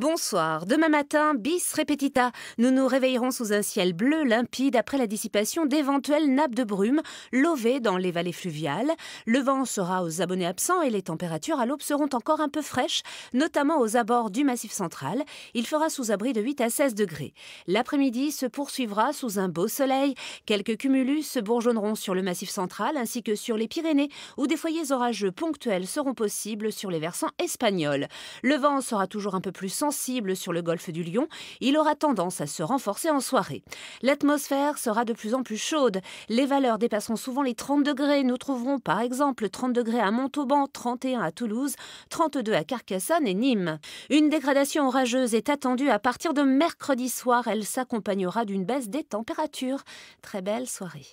Bonsoir. Demain matin, bis repetita. Nous nous réveillerons sous un ciel bleu limpide après la dissipation d'éventuelles nappes de brume lovées dans les vallées fluviales. Le vent sera aux abonnés absents et les températures à l'aube seront encore un peu fraîches, notamment aux abords du massif central. Il fera sous abri de 8 à 16 degrés. L'après-midi se poursuivra sous un beau soleil. Quelques cumulus se bourgeonneront sur le massif central ainsi que sur les Pyrénées où des foyers orageux ponctuels seront possibles sur les versants espagnols. Le vent sera toujours un peu plus sur le golfe du Lion, il aura tendance à se renforcer en soirée. L'atmosphère sera de plus en plus chaude. Les valeurs dépasseront souvent les 30 degrés. Nous trouverons par exemple 30 degrés à Montauban, 31 à Toulouse, 32 à Carcassonne et Nîmes. Une dégradation orageuse est attendue à partir de mercredi soir. Elle s'accompagnera d'une baisse des températures. Très belle soirée.